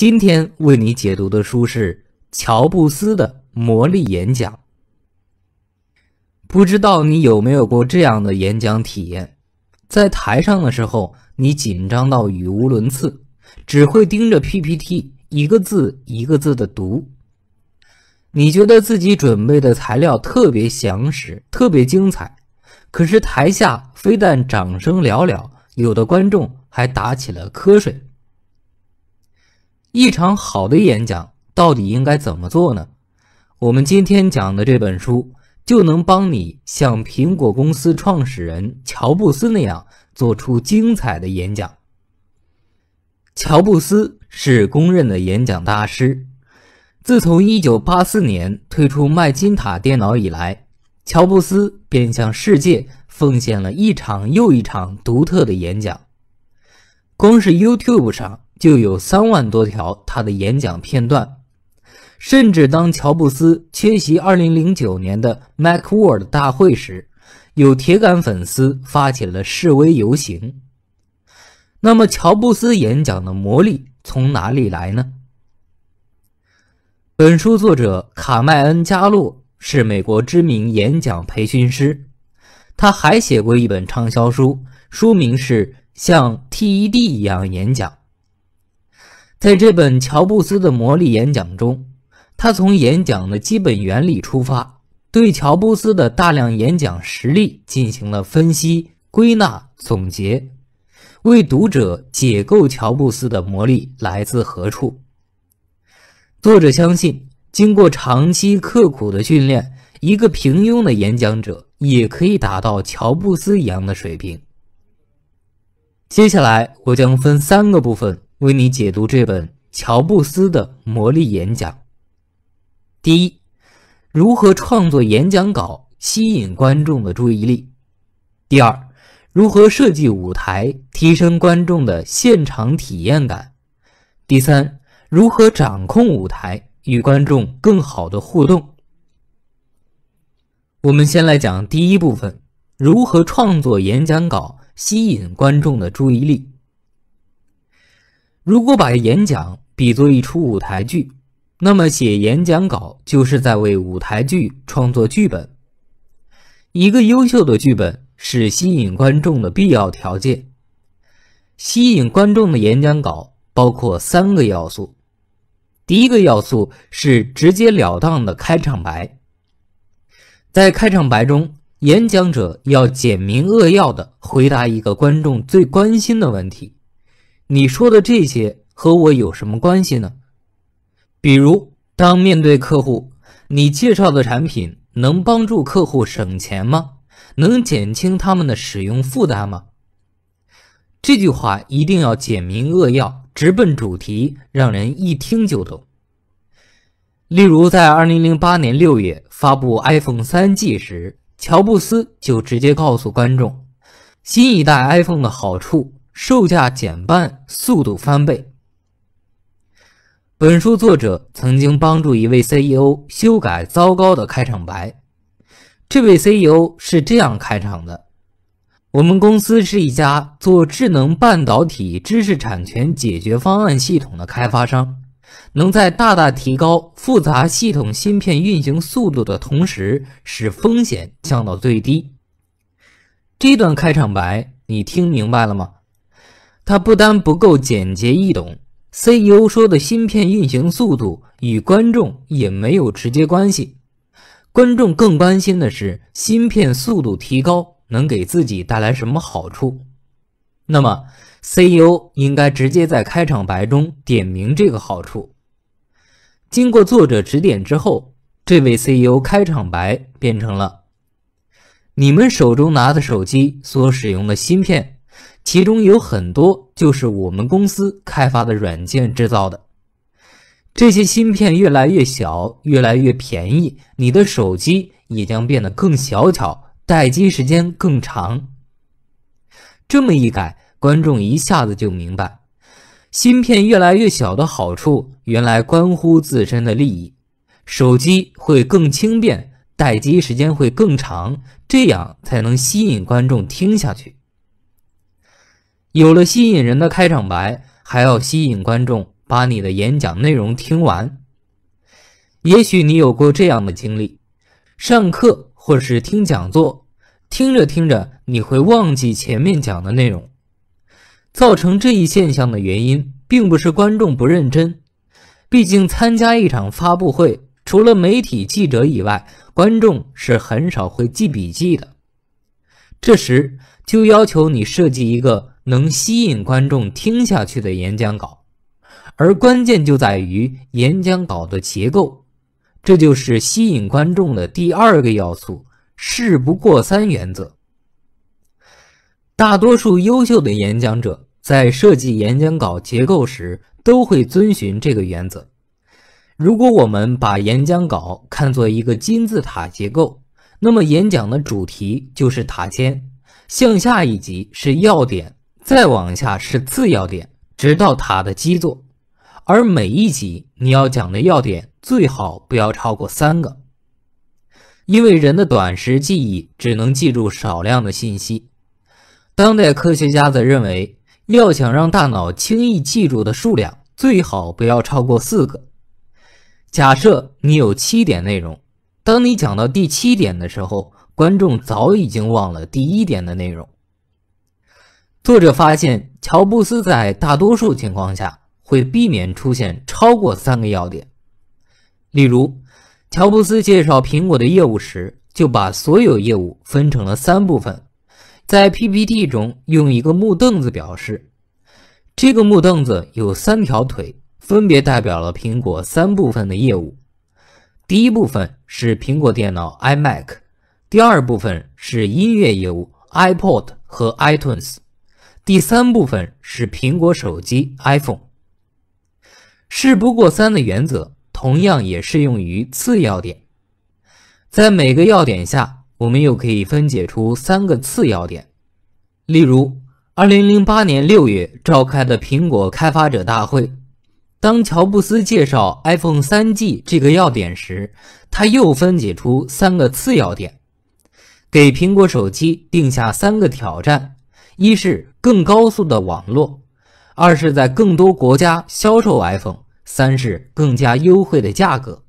今天为你解读的书是乔布斯的《魔力演讲》。不知道你有没有过这样的演讲体验？在台上的时候，你紧张到语无伦次，只会盯着 PPT 一个字一个字的读。你觉得自己准备的材料特别详实，特别精彩，可是台下非但掌声寥寥，有的观众还打起了瞌睡。一场好的演讲到底应该怎么做呢？我们今天讲的这本书就能帮你像苹果公司创始人乔布斯那样做出精彩的演讲。乔布斯是公认的演讲大师，自从1984年推出麦金塔电脑以来，乔布斯便向世界奉献了一场又一场独特的演讲。光是 YouTube 上。就有三万多条他的演讲片段，甚至当乔布斯缺席2009年的 MacWorld 大会时，有铁杆粉丝发起了示威游行。那么，乔布斯演讲的魔力从哪里来呢？本书作者卡麦恩·加洛是美国知名演讲培训师，他还写过一本畅销书，书名是《像 TED 一样演讲》。在这本乔布斯的魔力演讲中，他从演讲的基本原理出发，对乔布斯的大量演讲实例进行了分析、归纳、总结，为读者解构乔布斯的魔力来自何处。作者相信，经过长期刻苦的训练，一个平庸的演讲者也可以达到乔布斯一样的水平。接下来，我将分三个部分。为你解读这本乔布斯的魔力演讲。第一，如何创作演讲稿吸引观众的注意力；第二，如何设计舞台提升观众的现场体验感；第三，如何掌控舞台与观众更好的互动。我们先来讲第一部分：如何创作演讲稿吸引观众的注意力。如果把演讲比作一出舞台剧，那么写演讲稿就是在为舞台剧创作剧本。一个优秀的剧本是吸引观众的必要条件。吸引观众的演讲稿包括三个要素，第一个要素是直截了当的开场白。在开场白中，演讲者要简明扼要地回答一个观众最关心的问题。你说的这些和我有什么关系呢？比如，当面对客户，你介绍的产品能帮助客户省钱吗？能减轻他们的使用负担吗？这句话一定要简明扼要，直奔主题，让人一听就懂。例如，在二零零八年六月发布 iPhone 三 G 时，乔布斯就直接告诉观众，新一代 iPhone 的好处。售价减半，速度翻倍。本书作者曾经帮助一位 CEO 修改糟糕的开场白。这位 CEO 是这样开场的：“我们公司是一家做智能半导体知识产权解决方案系统的开发商，能在大大提高复杂系统芯片运行速度的同时，使风险降到最低。”这段开场白，你听明白了吗？他不单不够简洁易懂，CEO 说的芯片运行速度与观众也没有直接关系。观众更关心的是芯片速度提高能给自己带来什么好处。那么 CEO 应该直接在开场白中点明这个好处。经过作者指点之后，这位 CEO 开场白变成了：你们手中拿的手机所使用的芯片。其中有很多就是我们公司开发的软件制造的。这些芯片越来越小，越来越便宜，你的手机也将变得更小巧，待机时间更长。这么一改，观众一下子就明白，芯片越来越小的好处原来关乎自身的利益。手机会更轻便，待机时间会更长，这样才能吸引观众听下去。有了吸引人的开场白，还要吸引观众把你的演讲内容听完。也许你有过这样的经历：上课或是听讲座，听着听着你会忘记前面讲的内容。造成这一现象的原因，并不是观众不认真，毕竟参加一场发布会，除了媒体记者以外，观众是很少会记笔记的。这时就要求你设计一个。能吸引观众听下去的演讲稿，而关键就在于演讲稿的结构。这就是吸引观众的第二个要素——事不过三原则。大多数优秀的演讲者在设计演讲稿结构时都会遵循这个原则。如果我们把演讲稿看作一个金字塔结构，那么演讲的主题就是塔尖，向下一级是要点。再往下是次要点，直到塔的基座。而每一集你要讲的要点最好不要超过三个，因为人的短时记忆只能记住少量的信息。当代科学家则认为，要想让大脑轻易记住的数量最好不要超过四个。假设你有七点内容，当你讲到第七点的时候，观众早已经忘了第一点的内容。作者发现，乔布斯在大多数情况下会避免出现超过三个要点。例如，乔布斯介绍苹果的业务时，就把所有业务分成了三部分，在 PPT 中用一个木凳子表示。这个木凳子有三条腿，分别代表了苹果三部分的业务。第一部分是苹果电脑 iMac，第二部分是音乐业务 iPod 和 iTunes。第三部分是苹果手机 iPhone。事不过三的原则同样也适用于次要点，在每个要点下，我们又可以分解出三个次要点。例如，2008年6月召开的苹果开发者大会，当乔布斯介绍 iPhone 3G 这个要点时，他又分解出三个次要点，给苹果手机定下三个挑战。一是更高速的网络，二是在更多国家销售 iPhone，三是更加优惠的价格。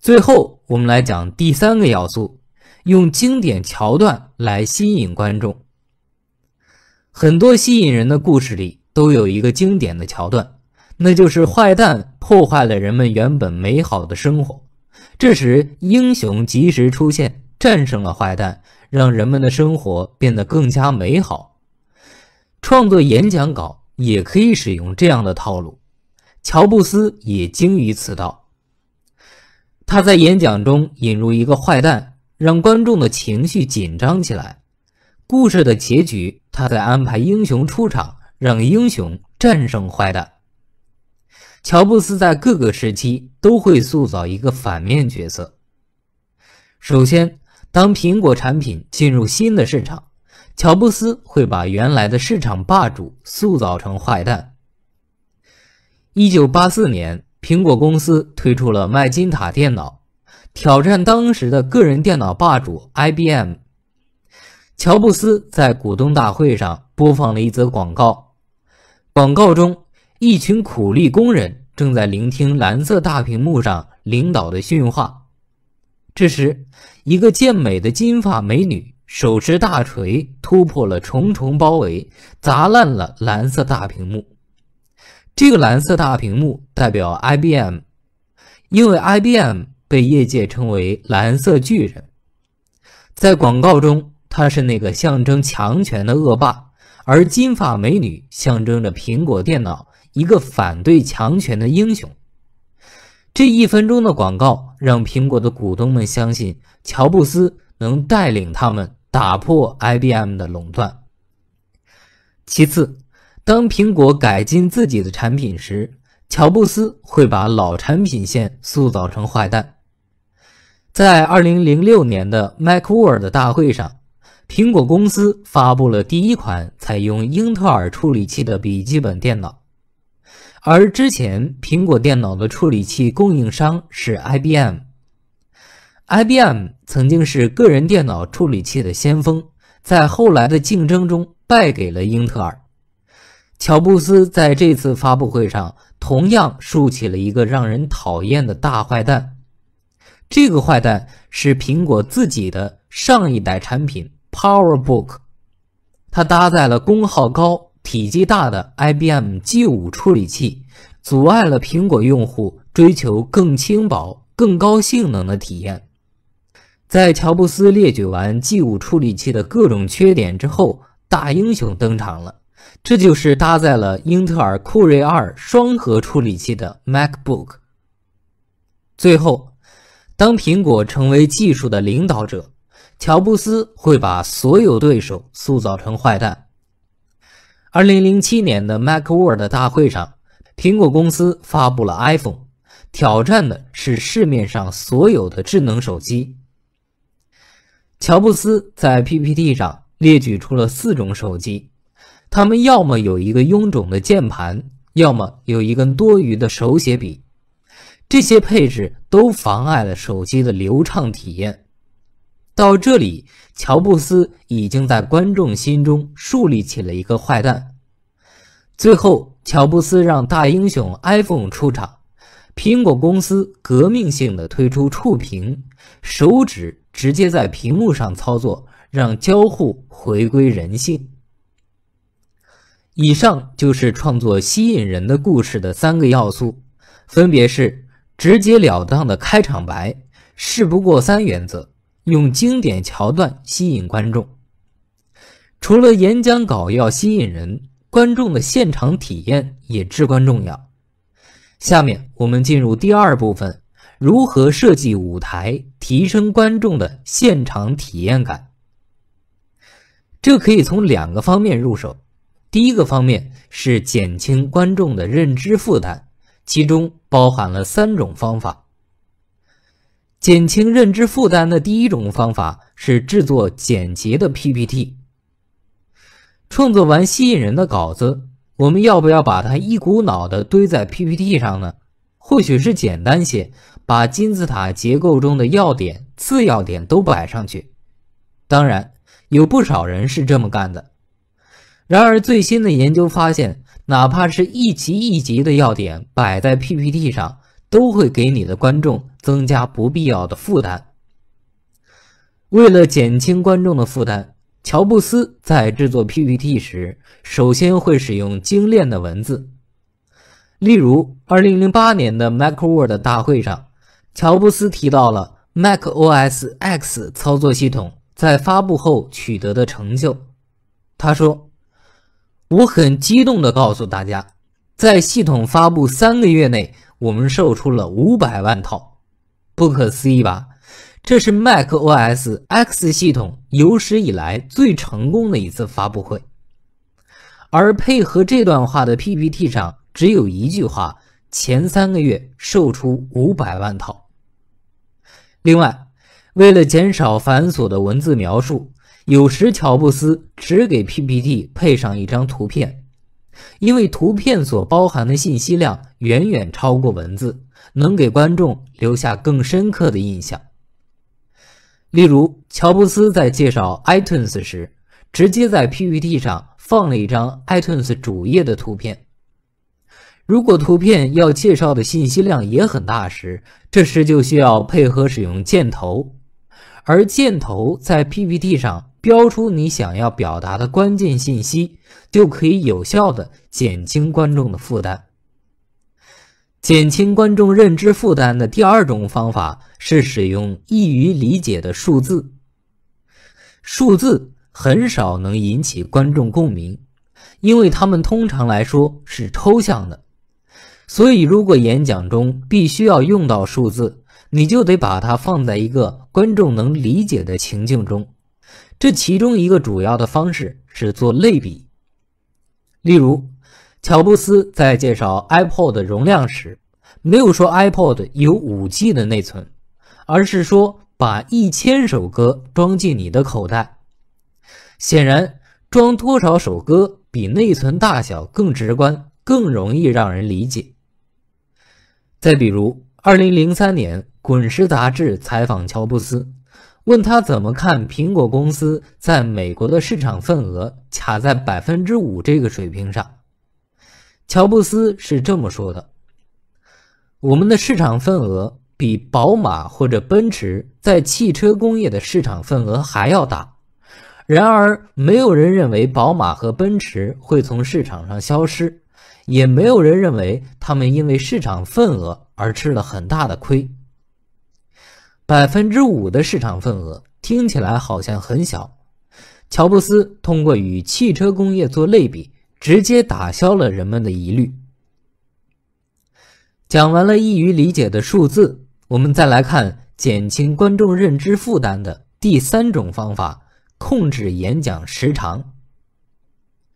最后，我们来讲第三个要素，用经典桥段来吸引观众。很多吸引人的故事里都有一个经典的桥段，那就是坏蛋破坏了人们原本美好的生活，这时英雄及时出现。战胜了坏蛋，让人们的生活变得更加美好。创作演讲稿也可以使用这样的套路。乔布斯也精于此道。他在演讲中引入一个坏蛋，让观众的情绪紧张起来。故事的结局，他在安排英雄出场，让英雄战胜坏蛋。乔布斯在各个时期都会塑造一个反面角色。首先。当苹果产品进入新的市场，乔布斯会把原来的市场霸主塑造成坏蛋。一九八四年，苹果公司推出了麦金塔电脑，挑战当时的个人电脑霸主 IBM。乔布斯在股东大会上播放了一则广告，广告中一群苦力工人正在聆听蓝色大屏幕上领导的训话。这时，一个健美的金发美女手持大锤，突破了重重包围，砸烂了蓝色大屏幕。这个蓝色大屏幕代表 IBM，因为 IBM 被业界称为“蓝色巨人”。在广告中，他是那个象征强权的恶霸，而金发美女象征着苹果电脑，一个反对强权的英雄。这一分钟的广告。让苹果的股东们相信乔布斯能带领他们打破 IBM 的垄断。其次，当苹果改进自己的产品时，乔布斯会把老产品线塑造成坏蛋。在2006年的 MacWorld 大会上，苹果公司发布了第一款采用英特尔处理器的笔记本电脑。而之前，苹果电脑的处理器供应商是 IBM。IBM 曾经是个人电脑处理器的先锋，在后来的竞争中败给了英特尔。乔布斯在这次发布会上同样竖起了一个让人讨厌的大坏蛋。这个坏蛋是苹果自己的上一代产品 PowerBook，它搭载了功耗高。体积大的 IBM G5 处理器阻碍了苹果用户追求更轻薄、更高性能的体验。在乔布斯列举完 G5 处理器的各种缺点之后，大英雄登场了，这就是搭载了英特尔酷睿二双核处理器的 MacBook。最后，当苹果成为技术的领导者，乔布斯会把所有对手塑造成坏蛋。二零零七年的 MacWorld 大会上，苹果公司发布了 iPhone，挑战的是市面上所有的智能手机。乔布斯在 PPT 上列举出了四种手机，他们要么有一个臃肿的键盘，要么有一根多余的手写笔，这些配置都妨碍了手机的流畅体验。到这里，乔布斯已经在观众心中树立起了一个坏蛋。最后，乔布斯让大英雄 iPhone 出场，苹果公司革命性的推出触屏，手指直接在屏幕上操作，让交互回归人性。以上就是创作吸引人的故事的三个要素，分别是直截了当的开场白、事不过三原则。用经典桥段吸引观众，除了演讲稿要吸引人，观众的现场体验也至关重要。下面我们进入第二部分，如何设计舞台提升观众的现场体验感？这可以从两个方面入手。第一个方面是减轻观众的认知负担，其中包含了三种方法。减轻认知负担的第一种方法是制作简洁的 PPT。创作完吸引人的稿子，我们要不要把它一股脑的堆在 PPT 上呢？或许是简单些，把金字塔结构中的要点、次要点都摆上去。当然，有不少人是这么干的。然而，最新的研究发现，哪怕是一级一级的要点摆在 PPT 上。都会给你的观众增加不必要的负担。为了减轻观众的负担，乔布斯在制作 PPT 时，首先会使用精炼的文字。例如，2008年的 MacWorld 大会上，乔布斯提到了 MacOS X 操作系统在发布后取得的成就。他说：“我很激动地告诉大家，在系统发布三个月内。”我们售出了五百万套，不可思议吧？这是 Mac OS X 系统有史以来最成功的一次发布会。而配合这段话的 PPT 上只有一句话：前三个月售出五百万套。另外，为了减少繁琐的文字描述，有时乔布斯只给 PPT 配上一张图片。因为图片所包含的信息量远远超过文字，能给观众留下更深刻的印象。例如，乔布斯在介绍 iTunes 时，直接在 PPT 上放了一张 iTunes 主页的图片。如果图片要介绍的信息量也很大时，这时就需要配合使用箭头，而箭头在 PPT 上。标出你想要表达的关键信息，就可以有效的减轻观众的负担。减轻观众认知负担的第二种方法是使用易于理解的数字。数字很少能引起观众共鸣，因为他们通常来说是抽象的。所以，如果演讲中必须要用到数字，你就得把它放在一个观众能理解的情境中。这其中一个主要的方式是做类比，例如乔布斯在介绍 iPod 的容量时，没有说 iPod 有五 G 的内存，而是说把一千首歌装进你的口袋。显然，装多少首歌比内存大小更直观，更容易让人理解。再比如，二零零三年《滚石》杂志采访乔布斯。问他怎么看苹果公司在美国的市场份额卡在百分之五这个水平上，乔布斯是这么说的：“我们的市场份额比宝马或者奔驰在汽车工业的市场份额还要大。然而，没有人认为宝马和奔驰会从市场上消失，也没有人认为他们因为市场份额而吃了很大的亏。”百分之五的市场份额听起来好像很小。乔布斯通过与汽车工业做类比，直接打消了人们的疑虑。讲完了易于理解的数字，我们再来看减轻观众认知负担的第三种方法：控制演讲时长。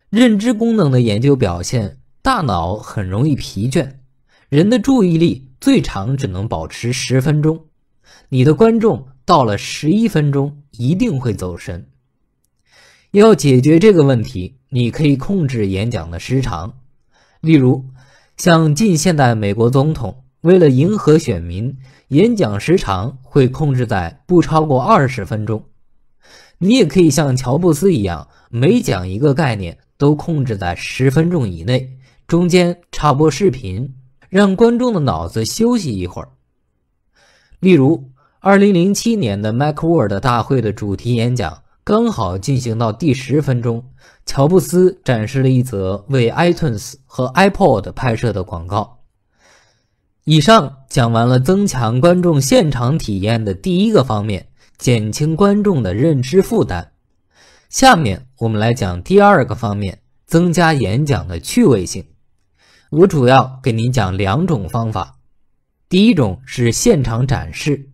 认知功能的研究表现，大脑很容易疲倦，人的注意力最长只能保持十分钟。你的观众到了十一分钟一定会走神。要解决这个问题，你可以控制演讲的时长，例如像近现代美国总统为了迎合选民，演讲时长会控制在不超过二十分钟。你也可以像乔布斯一样，每讲一个概念都控制在十分钟以内，中间插播视频，让观众的脑子休息一会儿。例如。二零零七年的 MacWorld 大会的主题演讲刚好进行到第十分钟，乔布斯展示了一则为 iTunes 和 iPod 拍摄的广告。以上讲完了增强观众现场体验的第一个方面，减轻观众的认知负担。下面我们来讲第二个方面，增加演讲的趣味性。我主要给您讲两种方法，第一种是现场展示。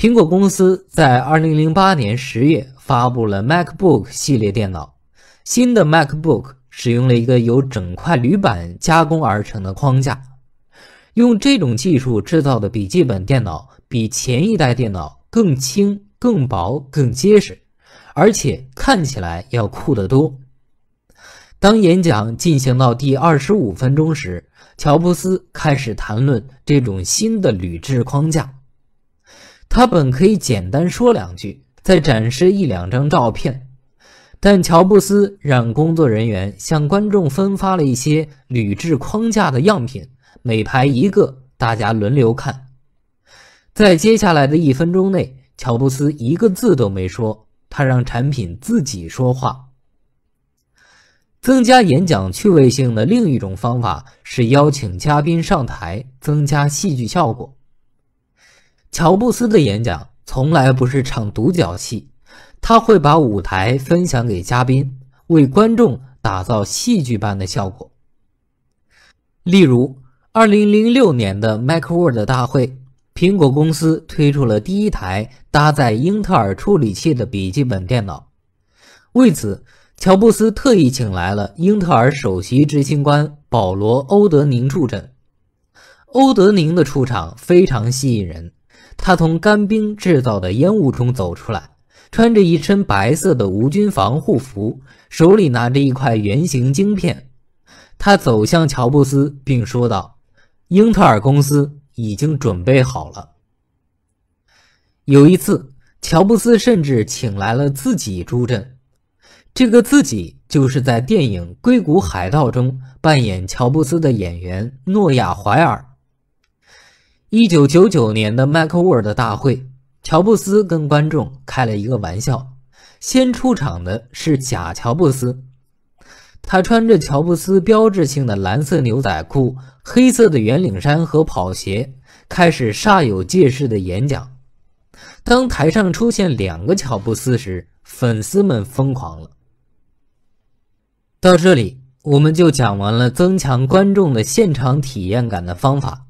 苹果公司在2008年10月发布了 MacBook 系列电脑。新的 MacBook 使用了一个由整块铝板加工而成的框架。用这种技术制造的笔记本电脑比前一代电脑更轻、更薄、更结实，而且看起来要酷得多。当演讲进行到第二十五分钟时，乔布斯开始谈论这种新的铝制框架。他本可以简单说两句，再展示一两张照片，但乔布斯让工作人员向观众分发了一些铝制框架的样品，每排一个，大家轮流看。在接下来的一分钟内，乔布斯一个字都没说，他让产品自己说话。增加演讲趣味性的另一种方法是邀请嘉宾上台，增加戏剧效果。乔布斯的演讲从来不是唱独角戏，他会把舞台分享给嘉宾，为观众打造戏剧般的效果。例如，二零零六年的 MacWorld 大会，苹果公司推出了第一台搭载英特尔处理器的笔记本电脑。为此，乔布斯特意请来了英特尔首席执行官保罗·欧德宁助阵。欧德宁的出场非常吸引人。他从干冰制造的烟雾中走出来，穿着一身白色的无菌防护服，手里拿着一块圆形晶片。他走向乔布斯，并说道：“英特尔公司已经准备好了。”有一次，乔布斯甚至请来了自己助阵，这个自己就是在电影《硅谷海盗》中扮演乔布斯的演员诺亚·怀尔。一九九九年的 MacWorld 大会，乔布斯跟观众开了一个玩笑。先出场的是假乔布斯，他穿着乔布斯标志性的蓝色牛仔裤、黑色的圆领衫和跑鞋，开始煞有介事的演讲。当台上出现两个乔布斯时，粉丝们疯狂了。到这里，我们就讲完了增强观众的现场体验感的方法。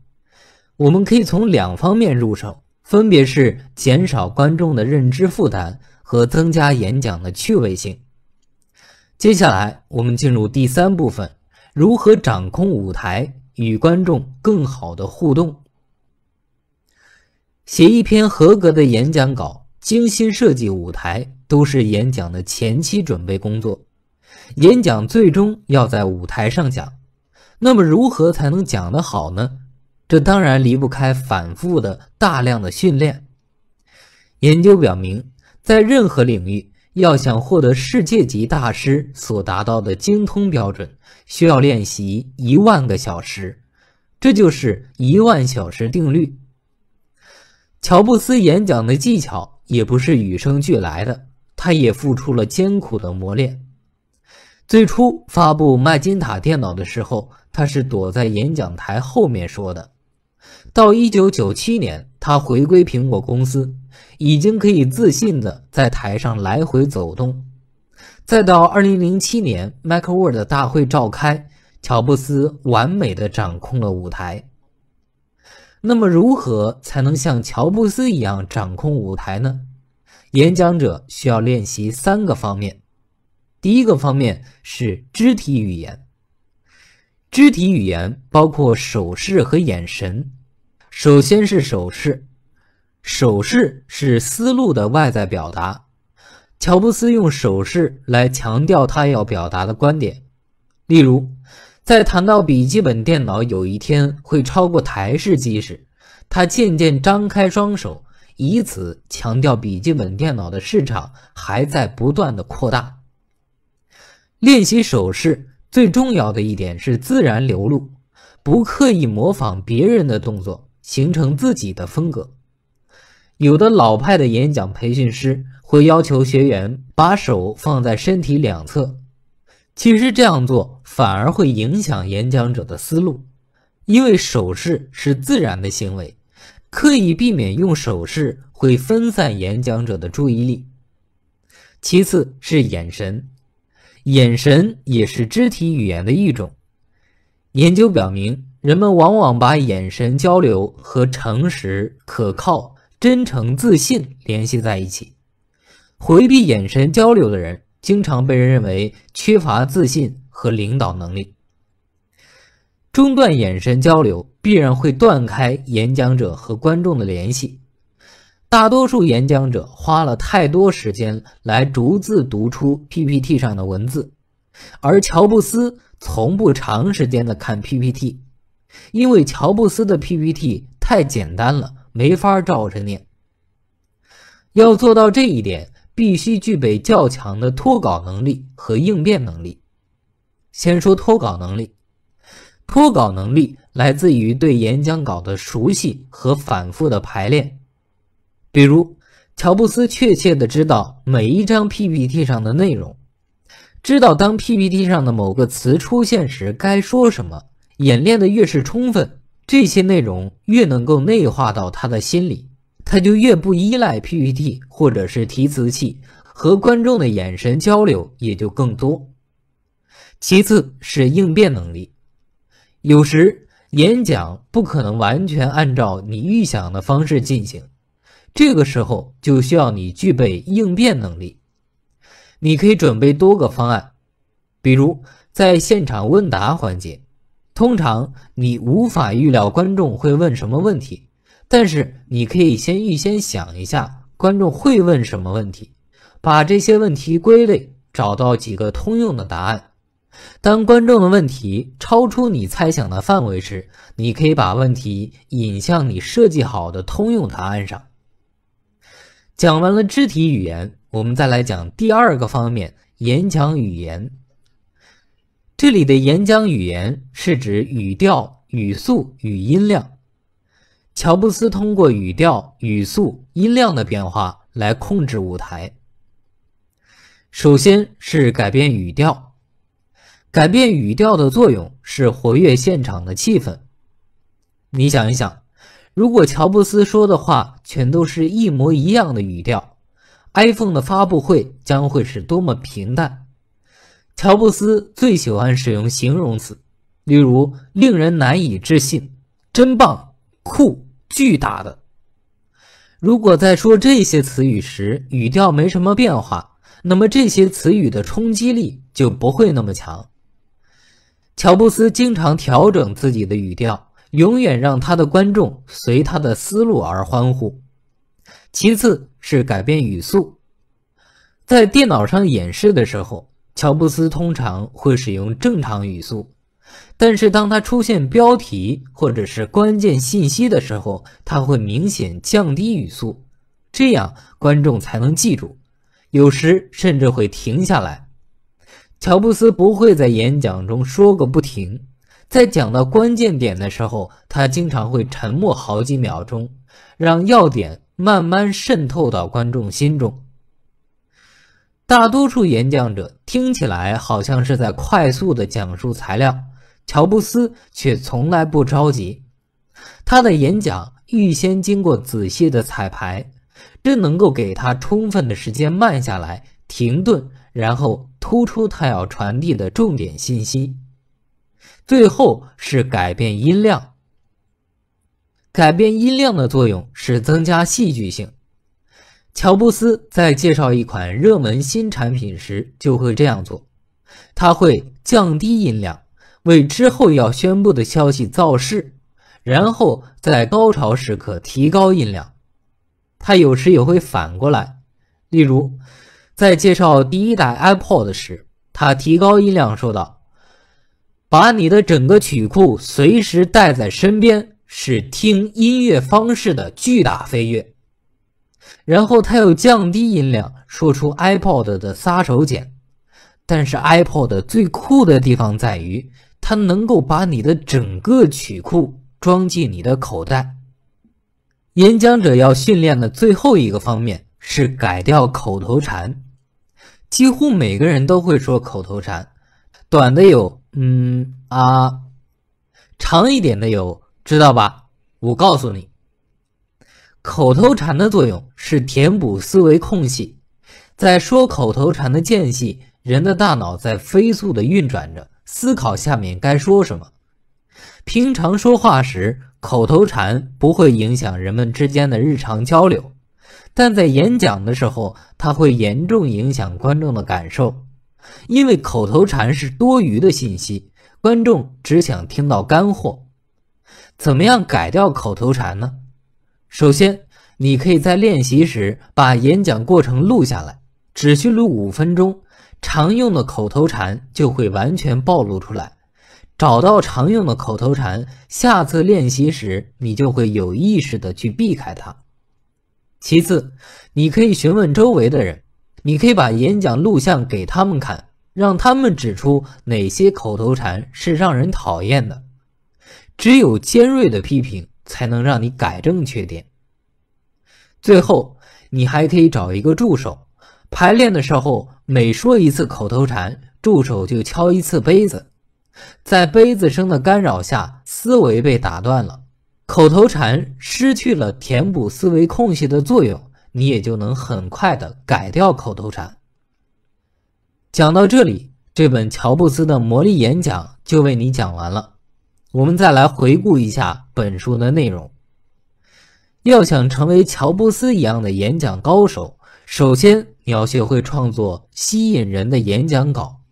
我们可以从两方面入手，分别是减少观众的认知负担和增加演讲的趣味性。接下来，我们进入第三部分：如何掌控舞台与观众更好的互动。写一篇合格的演讲稿，精心设计舞台，都是演讲的前期准备工作。演讲最终要在舞台上讲，那么如何才能讲得好呢？这当然离不开反复的大量的训练。研究表明，在任何领域，要想获得世界级大师所达到的精通标准，需要练习一万个小时，这就是一万小时定律。乔布斯演讲的技巧也不是与生俱来的，他也付出了艰苦的磨练。最初发布麦金塔电脑的时候，他是躲在演讲台后面说的。到一九九七年，他回归苹果公司，已经可以自信的在台上来回走动。再到二零零七年，MacWorld 大会召开，乔布斯完美的掌控了舞台。那么，如何才能像乔布斯一样掌控舞台呢？演讲者需要练习三个方面。第一个方面是肢体语言，肢体语言包括手势和眼神。首先是手势，手势是思路的外在表达。乔布斯用手势来强调他要表达的观点，例如，在谈到笔记本电脑有一天会超过台式机时，他渐渐张开双手，以此强调笔记本电脑的市场还在不断的扩大。练习手势最重要的一点是自然流露，不刻意模仿别人的动作。形成自己的风格。有的老派的演讲培训师会要求学员把手放在身体两侧，其实这样做反而会影响演讲者的思路，因为手势是自然的行为，刻意避免用手势会分散演讲者的注意力。其次是眼神，眼神也是肢体语言的一种。研究表明。人们往往把眼神交流和诚实、可靠、真诚、自信联系在一起。回避眼神交流的人，经常被人认为缺乏自信和领导能力。中断眼神交流，必然会断开演讲者和观众的联系。大多数演讲者花了太多时间来逐字读出 PPT 上的文字，而乔布斯从不长时间的看 PPT。因为乔布斯的 PPT 太简单了，没法照着念。要做到这一点，必须具备较强的脱稿能力和应变能力。先说脱稿能力，脱稿能力来自于对演讲稿的熟悉和反复的排练。比如，乔布斯确切的知道每一张 PPT 上的内容，知道当 PPT 上的某个词出现时该说什么。演练的越是充分，这些内容越能够内化到他的心里，他就越不依赖 PPT 或者是提词器，和观众的眼神交流也就更多。其次，是应变能力。有时演讲不可能完全按照你预想的方式进行，这个时候就需要你具备应变能力。你可以准备多个方案，比如在现场问答环节。通常你无法预料观众会问什么问题，但是你可以先预先想一下观众会问什么问题，把这些问题归类，找到几个通用的答案。当观众的问题超出你猜想的范围时，你可以把问题引向你设计好的通用答案上。讲完了肢体语言，我们再来讲第二个方面：演讲语言。这里的演讲语言是指语调、语速、语音量。乔布斯通过语调、语速、音量的变化来控制舞台。首先是改变语调，改变语调的作用是活跃现场的气氛。你想一想，如果乔布斯说的话全都是一模一样的语调，iPhone 的发布会将会是多么平淡。乔布斯最喜欢使用形容词，例如“令人难以置信”“真棒”“酷”“巨大的”。如果在说这些词语时语调没什么变化，那么这些词语的冲击力就不会那么强。乔布斯经常调整自己的语调，永远让他的观众随他的思路而欢呼。其次是改变语速，在电脑上演示的时候。乔布斯通常会使用正常语速，但是当他出现标题或者是关键信息的时候，他会明显降低语速，这样观众才能记住。有时甚至会停下来。乔布斯不会在演讲中说个不停，在讲到关键点的时候，他经常会沉默好几秒钟，让要点慢慢渗透到观众心中。大多数演讲者听起来好像是在快速的讲述材料，乔布斯却从来不着急。他的演讲预先经过仔细的彩排，这能够给他充分的时间慢下来、停顿，然后突出他要传递的重点信息。最后是改变音量，改变音量的作用是增加戏剧性。乔布斯在介绍一款热门新产品时就会这样做，他会降低音量，为之后要宣布的消息造势，然后在高潮时刻提高音量。他有时也会反过来，例如在介绍第一代 i p o d 时，他提高音量说道：“把你的整个曲库随时带在身边，是听音乐方式的巨大飞跃。”然后他又降低音量，说出 iPod 的杀手锏。但是 iPod 最酷的地方在于，它能够把你的整个曲库装进你的口袋。演讲者要训练的最后一个方面是改掉口头禅。几乎每个人都会说口头禅，短的有嗯啊，长一点的有，知道吧？我告诉你。口头禅的作用是填补思维空隙，在说口头禅的间隙，人的大脑在飞速的运转着，思考下面该说什么。平常说话时，口头禅不会影响人们之间的日常交流，但在演讲的时候，它会严重影响观众的感受，因为口头禅是多余的信息，观众只想听到干货。怎么样改掉口头禅呢？首先，你可以在练习时把演讲过程录下来，只需录五分钟，常用的口头禅就会完全暴露出来。找到常用的口头禅，下次练习时你就会有意识的去避开它。其次，你可以询问周围的人，你可以把演讲录像给他们看，让他们指出哪些口头禅是让人讨厌的。只有尖锐的批评。才能让你改正缺点。最后，你还可以找一个助手，排练的时候每说一次口头禅，助手就敲一次杯子，在杯子声的干扰下，思维被打断了，口头禅失去了填补思维空隙的作用，你也就能很快的改掉口头禅。讲到这里，这本乔布斯的魔力演讲就为你讲完了。我们再来回顾一下本书的内容。要想成为乔布斯一样的演讲高手，首先你要学会创作吸引人的演讲稿。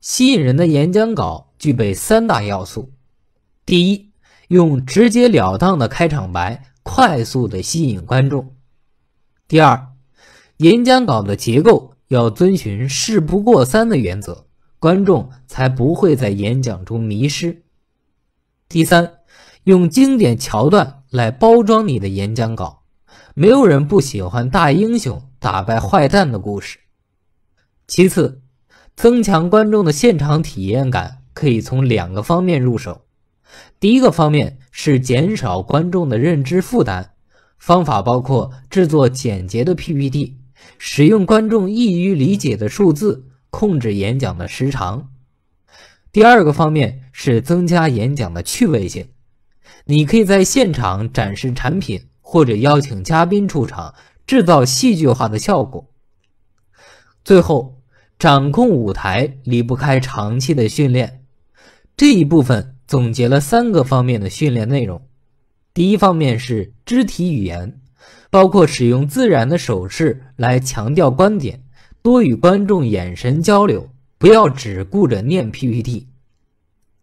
吸引人的演讲稿具备三大要素：第一，用直截了当的开场白快速的吸引观众；第二，演讲稿的结构要遵循“事不过三”的原则，观众才不会在演讲中迷失。第三，用经典桥段来包装你的演讲稿，没有人不喜欢大英雄打败坏蛋的故事。其次，增强观众的现场体验感可以从两个方面入手。第一个方面是减少观众的认知负担，方法包括制作简洁的 PPT，使用观众易于理解的数字，控制演讲的时长。第二个方面是增加演讲的趣味性，你可以在现场展示产品或者邀请嘉宾出场，制造戏剧化的效果。最后，掌控舞台离不开长期的训练。这一部分总结了三个方面的训练内容。第一方面是肢体语言，包括使用自然的手势来强调观点，多与观众眼神交流。不要只顾着念 PPT。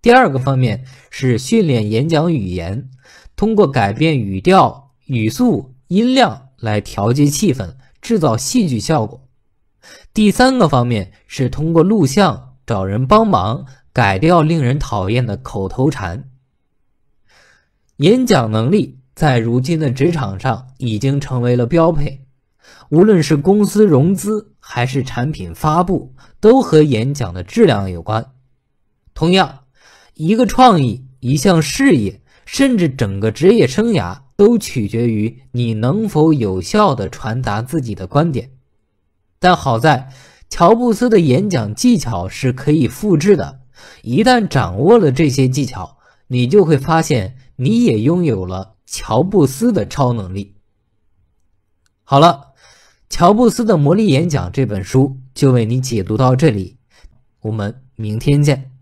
第二个方面是训练演讲语言，通过改变语调、语速、音量来调节气氛，制造戏剧效果。第三个方面是通过录像找人帮忙改掉令人讨厌的口头禅。演讲能力在如今的职场上已经成为了标配。无论是公司融资还是产品发布，都和演讲的质量有关。同样，一个创意、一项事业，甚至整个职业生涯，都取决于你能否有效地传达自己的观点。但好在，乔布斯的演讲技巧是可以复制的。一旦掌握了这些技巧，你就会发现你也拥有了乔布斯的超能力。好了。乔布斯的魔力演讲这本书就为你解读到这里，我们明天见。